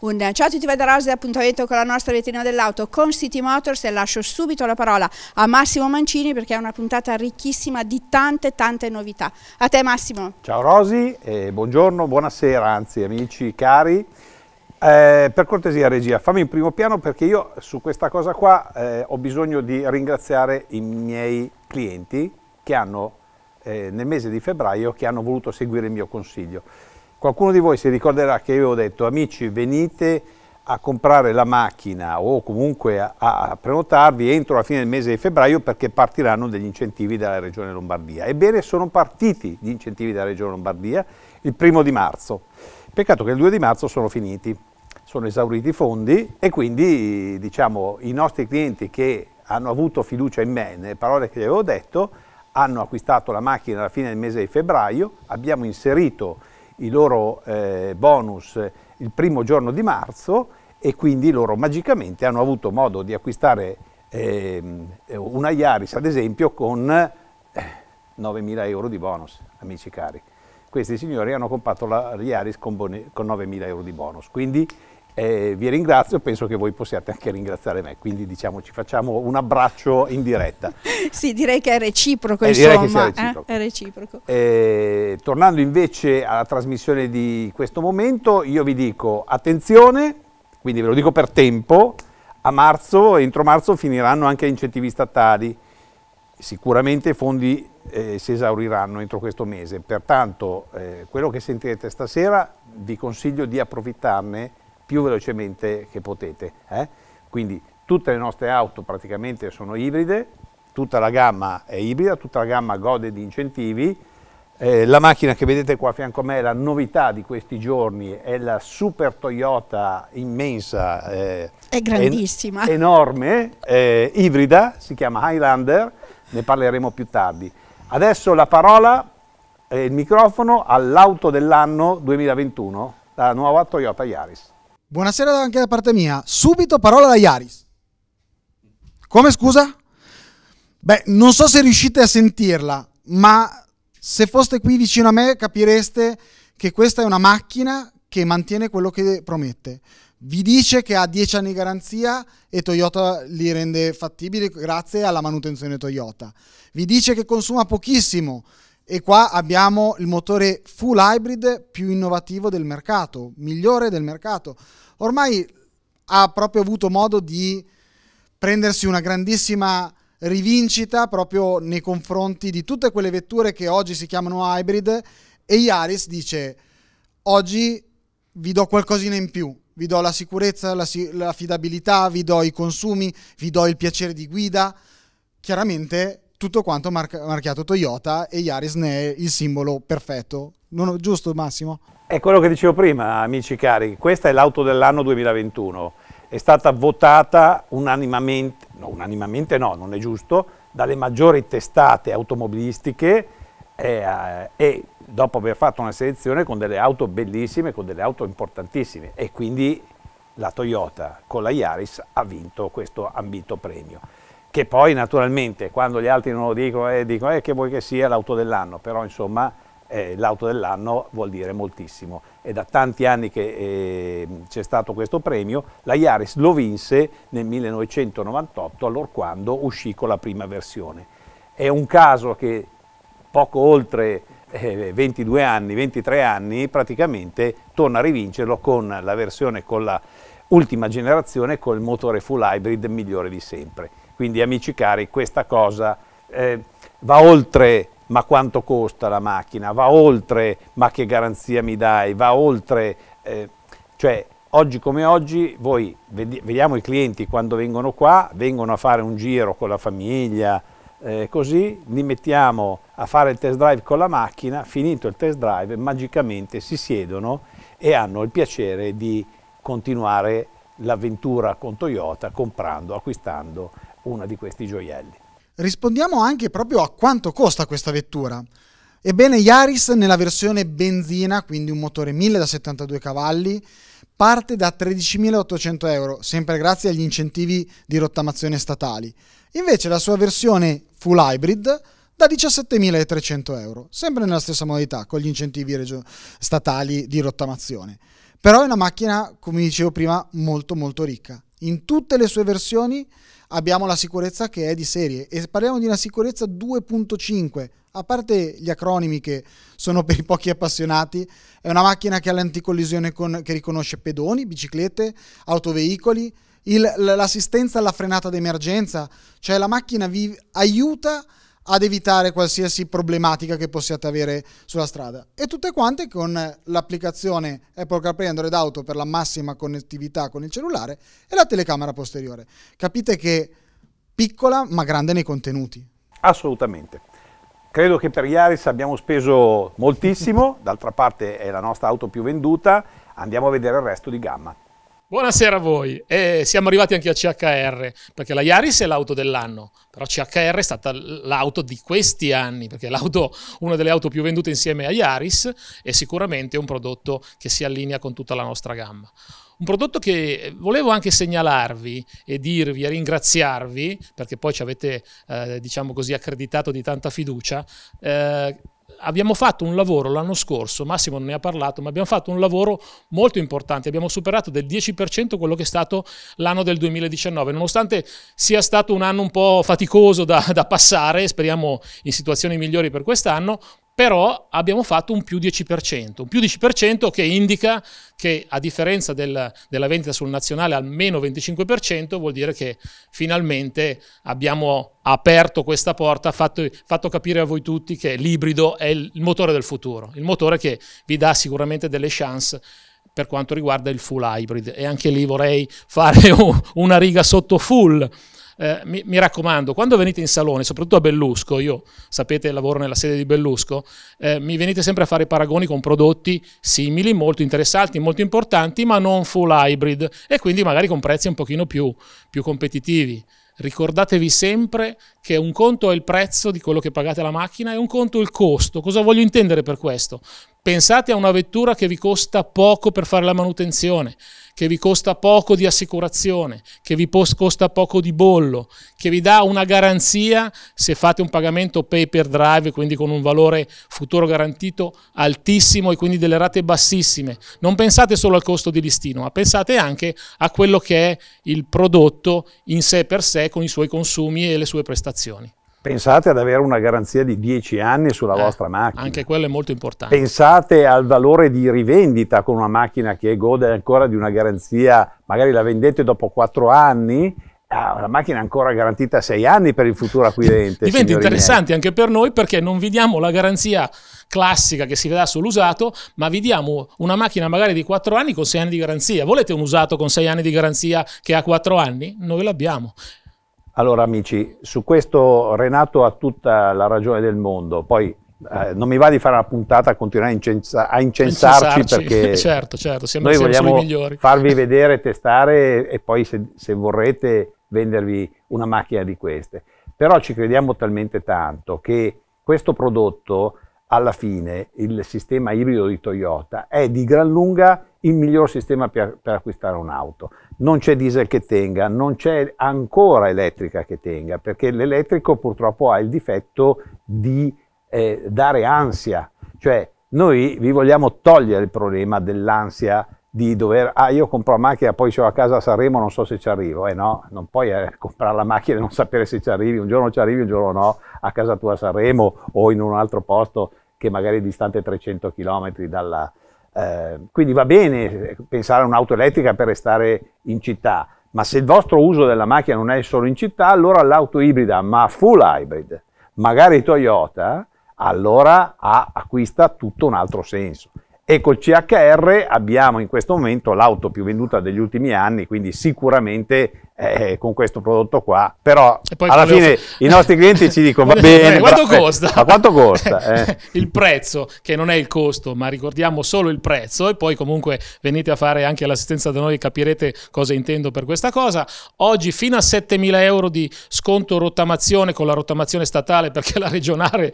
Un ciao a tutti da Rose, appuntamento con la nostra vetrina dell'auto con City Motors e lascio subito la parola a Massimo Mancini perché è una puntata ricchissima di tante tante novità. A te Massimo. Ciao Rosi, eh, buongiorno, buonasera anzi amici cari. Eh, per cortesia regia, fammi in primo piano perché io su questa cosa qua eh, ho bisogno di ringraziare i miei clienti che hanno eh, nel mese di febbraio che hanno voluto seguire il mio consiglio. Qualcuno di voi si ricorderà che io avevo detto amici venite a comprare la macchina o comunque a, a, prenotarvi entro la fine del mese di febbraio perché partiranno degli incentivi dalla Regione Lombardia. Ebbene sono partiti gli incentivi dalla Regione Lombardia il primo di marzo. Peccato che il 2 di marzo sono finiti, sono esauriti i fondi e quindi diciamo, i nostri clienti che hanno avuto fiducia in me, nelle parole che gli avevo detto, hanno acquistato la macchina alla fine del mese di febbraio, abbiamo inserito i loro eh, bonus eh, il primo giorno di marzo e quindi loro magicamente hanno avuto modo di acquistare ehm, eh, una Iaris ad esempio con 9.000 eh, euro di bonus, amici cari. Questi signori hanno comprato la Iaris con, con 9.000 euro di bonus, quindi eh, vi ringrazio, penso che voi possiate anche ringraziare me, quindi diciamo ci facciamo un abbraccio in diretta. sì, direi che è reciproco, eh, insomma, direi che sia eh? reciproco. Eh? è reciproco. Eh, tornando invece alla trasmissione di questo momento, io vi dico attenzione, quindi ve lo dico per tempo, a marzo, entro marzo finiranno anche gli incentivi statali, sicuramente i fondi eh, si esauriranno entro questo mese, pertanto eh, quello che sentirete stasera vi consiglio di approfittarne più velocemente che potete. Eh? Quindi tutte le nostre auto praticamente sono ibride, tutta la gamma è ibrida, tutta la gamma gode di incentivi. Eh, la macchina che vedete qua a fianco a me, la novità di questi giorni è la super Toyota immensa, eh, è grandissima, en enorme, eh, ibrida, si chiama Highlander, ne parleremo più tardi. Adesso la parola, e eh, il microfono all'auto dell'anno 2021, la nuova Toyota Yaris. Buonasera anche da parte mia. Subito parola da Iaris. Come scusa? Beh, non so se riuscite a sentirla, ma se foste qui vicino a me capireste che questa è una macchina che mantiene quello che promette. Vi dice che ha 10 anni di garanzia e Toyota li rende fattibili grazie alla manutenzione Toyota. Vi dice che consuma pochissimo, e qua abbiamo il motore full hybrid più innovativo del mercato, migliore del mercato. Ormai ha proprio avuto modo di prendersi una grandissima rivincita proprio nei confronti di tutte quelle vetture che oggi si chiamano hybrid e Iaris dice oggi vi do qualcosina in più, vi do la sicurezza, l'affidabilità, la vi do i consumi, vi do il piacere di guida. Chiaramente tutto quanto mar- marchiato Toyota e Yaris ne è il simbolo perfetto. Ho, giusto Massimo? È quello che dicevo prima, amici cari, questa è l'auto dell'anno 2021. È stata votata unanimamente, no, unanimamente no, non è giusto, dalle maggiori testate automobilistiche e, uh, eh, e dopo aver fatto una selezione con delle auto bellissime, con delle auto importantissime e quindi la Toyota con la Yaris ha vinto questo ambito premio che poi naturalmente quando gli altri non lo dicono eh, dicono eh, che vuoi che sia l'auto dell'anno, però insomma eh, l'auto dell'anno vuol dire moltissimo. È da tanti anni che eh, c'è stato questo premio, la Yaris lo vinse nel 1998, allora quando uscì con la prima versione. È un caso che poco oltre eh, 22 anni, 23 anni, praticamente torna a rivincerlo con la versione con la ultima generazione, col motore full hybrid migliore di sempre. Quindi amici cari, questa cosa eh, va oltre ma quanto costa la macchina, va oltre ma che garanzia mi dai, va oltre... Eh, cioè, Oggi come oggi, voi vediamo i clienti quando vengono qua, vengono a fare un giro con la famiglia, eh, così li mettiamo a fare il test drive con la macchina, finito il test drive magicamente si siedono e hanno il piacere di continuare l'avventura con Toyota comprando, acquistando uno di questi gioielli. Rispondiamo anche proprio a quanto costa questa vettura. Ebbene, Yaris nella versione benzina, quindi un motore 1000 da 72 cavalli, parte da 13.800 euro, sempre grazie agli incentivi di rottamazione statali. Invece la sua versione full hybrid da 17.300 euro, sempre nella stessa modalità, con gli incentivi statali di rottamazione. Però è una macchina, come dicevo prima, molto molto ricca. In tutte le sue versioni abbiamo la sicurezza che è di serie e parliamo di una sicurezza 2.5, a parte gli acronimi che sono per i pochi appassionati, è una macchina che ha l'anticollisione con, che riconosce pedoni, biciclette, autoveicoli, il, l'assistenza alla frenata d'emergenza, cioè la macchina vi aiuta ad evitare qualsiasi problematica che possiate avere sulla strada. E tutte quante con l'applicazione Apple CarPlay Android Auto per la massima connettività con il cellulare e la telecamera posteriore. Capite che piccola ma grande nei contenuti. Assolutamente. Credo che per Iaris abbiamo speso moltissimo, d'altra parte è la nostra auto più venduta, andiamo a vedere il resto di gamma. Buonasera a voi. Eh, siamo arrivati anche a CHR, perché la Yaris è l'auto dell'anno, però CHR è stata l'auto di questi anni, perché è una delle auto più vendute insieme a Yaris e sicuramente è un prodotto che si allinea con tutta la nostra gamma. Un prodotto che eh, volevo anche segnalarvi e dirvi e ringraziarvi, perché poi ci avete, eh, diciamo così, accreditato di tanta fiducia, eh, abbiamo fatto un lavoro l'anno scorso, Massimo ne ha parlato, ma abbiamo fatto un lavoro molto importante, abbiamo superato del 10% quello che è stato l'anno del 2019, nonostante sia stato un anno un po' faticoso da, da passare, speriamo in situazioni migliori per quest'anno, però abbiamo fatto un più 10%, un più 10% che indica che a differenza del, della vendita sul nazionale al meno 25% vuol dire che finalmente abbiamo aperto questa porta, fatto, fatto capire a voi tutti che l'ibrido è il, il motore del futuro, il motore che vi dà sicuramente delle chance per quanto riguarda il full hybrid e anche lì vorrei fare una riga sotto full eh, mi, mi, raccomando, quando venite in salone, soprattutto a Bellusco, io sapete lavoro nella sede di Bellusco, eh, mi venite sempre a fare paragoni con prodotti simili, molto interessanti, molto importanti, ma non full hybrid e quindi magari con prezzi un pochino più, più competitivi ricordatevi sempre che un conto è il prezzo di quello che pagate alla macchina e un conto è il costo. Cosa voglio intendere per questo? Pensate a una vettura che vi costa poco per fare la manutenzione che vi costa poco di assicurazione, che vi costa poco di bollo, che vi dà una garanzia se fate un pagamento pay per drive, quindi con un valore futuro garantito altissimo e quindi delle rate bassissime. Non pensate solo al costo di listino, ma pensate anche a quello che è il prodotto in sé per sé con i suoi consumi e le sue prestazioni. Pensate ad avere una garanzia di 10 anni sulla eh, vostra macchina. Anche quello è molto importante. Pensate al valore di rivendita con una macchina che gode ancora di una garanzia, magari la vendete dopo 4 anni Ah, la macchina è ancora garantita a 6 anni per il futuro acquirente. Diventa interessante anche per noi perché non vi diamo la garanzia classica che si dà sull'usato, ma vi diamo una macchina magari di 4 anni con 6 anni di garanzia. Volete un usato con 6 anni di garanzia che ha 4 anni? Noi l'abbiamo. Allora amici, su questo Renato ha tutta la ragione del mondo, poi eh, non mi va di fare una puntata a continuare a, incensa a incensarci, incensarci, perché certo, certo, siamo, noi siamo vogliamo migliori. farvi vedere, testare e poi se, se vorrete vendervi una macchina di queste. Però ci crediamo talmente tanto che questo prodotto alla fine, il sistema ibrido di Toyota, è di gran lunga il miglior sistema per, per acquistare un'auto. Non c'è diesel che tenga, non c'è ancora elettrica che tenga, perché l'elettrico purtroppo ha il difetto di eh, dare ansia. Cioè noi vi vogliamo togliere il problema dell'ansia di dover, ah io compro la macchina, poi ce l'ho a casa a Sanremo, non so se ci arrivo. Eh no, non puoi eh, comprare la macchina e non sapere se ci arrivi, un giorno ci arrivi, un giorno no, a casa tua a Sanremo o in un altro posto che magari è distante 300 km dalla, eh, quindi va bene pensare a un'auto elettrica per restare in città, ma se il vostro uso della macchina non è solo in città, allora l'auto ibrida, ma full hybrid, magari Toyota, allora ha, acquista tutto un altro senso. E col CHR abbiamo in questo momento l'auto più venduta degli ultimi anni, quindi sicuramente eh, eh, con questo prodotto qua, però alla fine i nostri clienti ci dicono va eh, bene, quanto bra- eh, costa? Eh, quanto costa? Eh. il prezzo, che non è il costo, ma ricordiamo solo il prezzo e poi comunque venite a fare anche l'assistenza da noi, e capirete cosa intendo per questa cosa. Oggi fino a 7.000 euro di sconto rottamazione con la rottamazione statale perché la regionale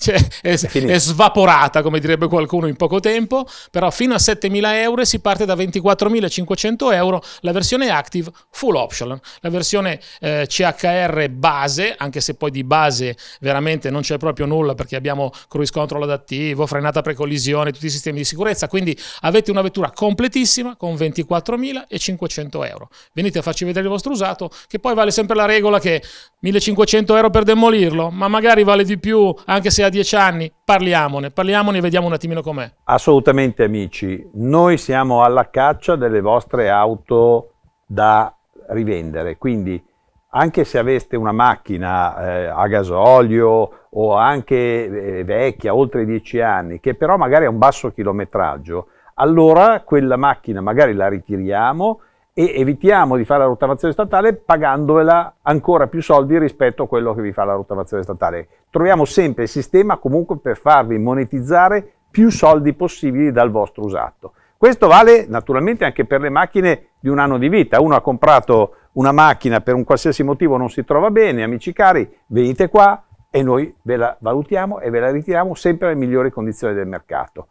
cioè, è, è, è, svaporata, come direbbe qualcuno, in poco tempo, però fino a 7.000 euro si parte da 24.500 euro la versione active full option. Option. La versione eh, CHR base, anche se poi di base veramente non c'è proprio nulla perché abbiamo cruise control adattivo, frenata pre-collisione, tutti i sistemi di sicurezza, quindi avete una vettura completissima con 24.500 euro. Venite a farci vedere il vostro usato che poi vale sempre la regola che 1.500 euro per demolirlo, ma magari vale di più anche se ha 10 anni. Parliamone, parliamone e vediamo un attimino com'è. Assolutamente amici, noi siamo alla caccia delle vostre auto da rivendere. Quindi anche se aveste una macchina eh, a gasolio o anche eh, vecchia, oltre 10 anni, che però magari ha un basso chilometraggio, allora quella macchina magari la ritiriamo e evitiamo di fare la rottamazione statale pagandovela ancora più soldi rispetto a quello che vi fa la rottamazione statale. Troviamo sempre il sistema comunque per farvi monetizzare più soldi possibili dal vostro usato. Questo vale naturalmente anche per le macchine di un anno di vita. Uno ha comprato una macchina per un qualsiasi motivo non si trova bene, amici cari, venite qua e noi ve la valutiamo e ve la ritiriamo sempre alle migliori condizioni del mercato.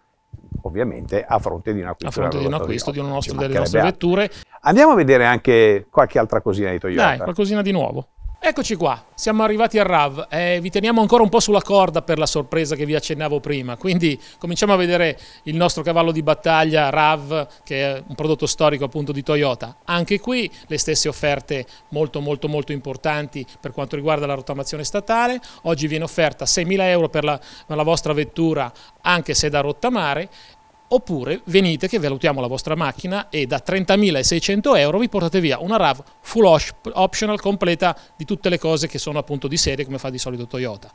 Ovviamente a fronte di un acquisto, a fronte di un acquisto di, di nostra, delle nostre vetture. Andiamo a vedere anche qualche altra cosina di Toyota. Dai, qualcosina di nuovo. Eccoci qua, siamo arrivati al RAV, eh, vi teniamo ancora un po' sulla corda per la sorpresa che vi accennavo prima, quindi cominciamo a vedere il nostro cavallo di battaglia RAV che è un prodotto storico appunto di Toyota, anche qui le stesse offerte molto molto molto importanti per quanto riguarda la rottamazione statale, oggi viene offerta 6.000 euro per la, per la vostra vettura anche se da rottamare oppure venite che valutiamo la vostra macchina e da 30.600 euro vi portate via una RAV full optional completa di tutte le cose che sono appunto di serie come fa di solito Toyota.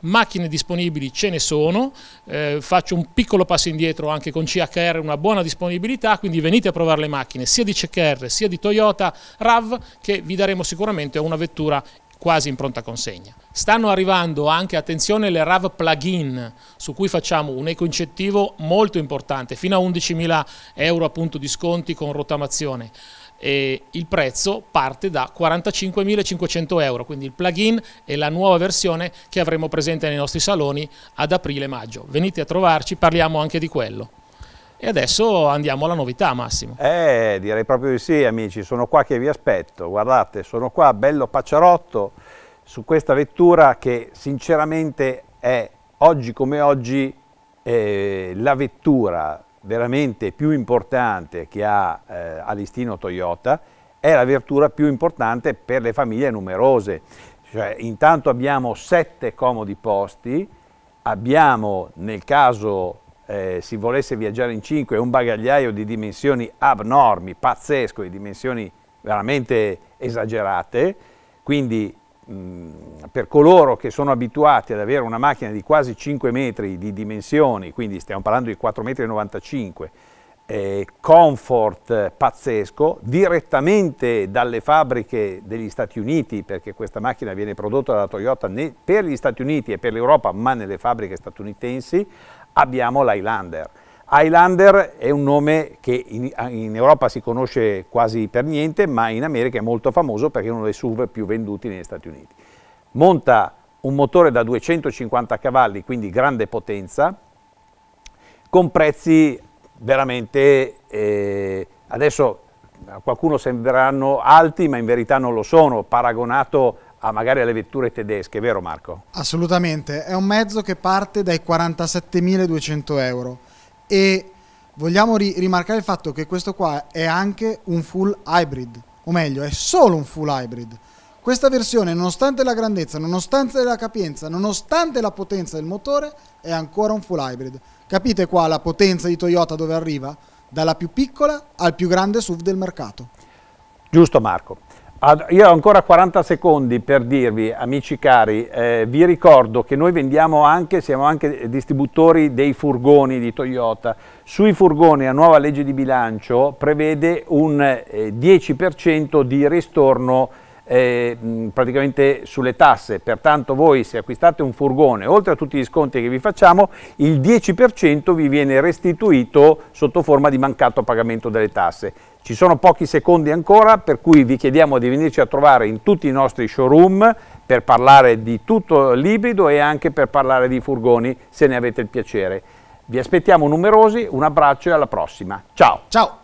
Macchine disponibili ce ne sono, eh, faccio un piccolo passo indietro anche con CHR, una buona disponibilità, quindi venite a provare le macchine sia di CHR sia di Toyota RAV che vi daremo sicuramente una vettura quasi in pronta consegna. Stanno arrivando anche, attenzione, le RAV plug-in, su cui facciamo un ecoincentivo molto importante, fino a 11.000 euro appunto di sconti con rottamazione. E il prezzo parte da 45.500 euro, quindi il plug-in è la nuova versione che avremo presente nei nostri saloni ad aprile-maggio. Venite a trovarci, parliamo anche di quello. E adesso andiamo alla novità Massimo. Eh, direi proprio di sì amici, sono qua che vi aspetto, guardate, sono qua bello pacciarotto su questa vettura che sinceramente è oggi come oggi eh, la vettura veramente più importante che ha eh, Alistino Toyota, è la vettura più importante per le famiglie numerose. Cioè, intanto abbiamo sette comodi posti, abbiamo nel caso eh, si volesse viaggiare in 5 un bagagliaio di dimensioni abnormi, pazzesco, di dimensioni veramente esagerate, quindi mh, mm, per coloro che sono abituati ad avere una macchina di quasi 5 metri di dimensioni, quindi stiamo parlando di 4,95 metri, eh, comfort pazzesco, direttamente dalle fabbriche degli Stati Uniti, perché questa macchina viene prodotta da Toyota per gli Stati Uniti e per l'Europa, ma nelle fabbriche statunitensi, abbiamo l'Highlander. Highlander è un nome che in, in, Europa si conosce quasi per niente, ma in America è molto famoso perché è uno dei SUV più venduti negli Stati Uniti. Monta un motore da 250 cavalli, quindi grande potenza, con prezzi veramente, eh, adesso a qualcuno sembreranno alti, ma in verità non lo sono, paragonato a a ah, magari alle vetture tedesche, vero Marco? Assolutamente, è un mezzo che parte dai 47.200 euro e vogliamo ri rimarcare il fatto che questo qua è anche un full hybrid, o meglio è solo un full hybrid. Questa versione, nonostante la grandezza, nonostante la capienza, nonostante la potenza del motore, è ancora un full hybrid. Capite qua la potenza di Toyota dove arriva? Dalla più piccola al più grande SUV del mercato. Giusto Marco. Io ho ancora 40 secondi per dirvi, amici cari, eh, vi ricordo che noi vendiamo anche, siamo anche distributori dei furgoni di Toyota. Sui furgoni la nuova legge di bilancio prevede un eh, 10% di ristorno eh, praticamente sulle tasse, pertanto voi se acquistate un furgone, oltre a tutti gli sconti che vi facciamo, il 10% vi viene restituito sotto forma di mancato pagamento delle tasse. Ci sono pochi secondi ancora, per cui vi chiediamo di venirci a trovare in tutti i nostri showroom per parlare di tutto l'ibrido e anche per parlare di furgoni, se ne avete il piacere. Vi aspettiamo numerosi, un abbraccio e alla prossima. Ciao! Ciao!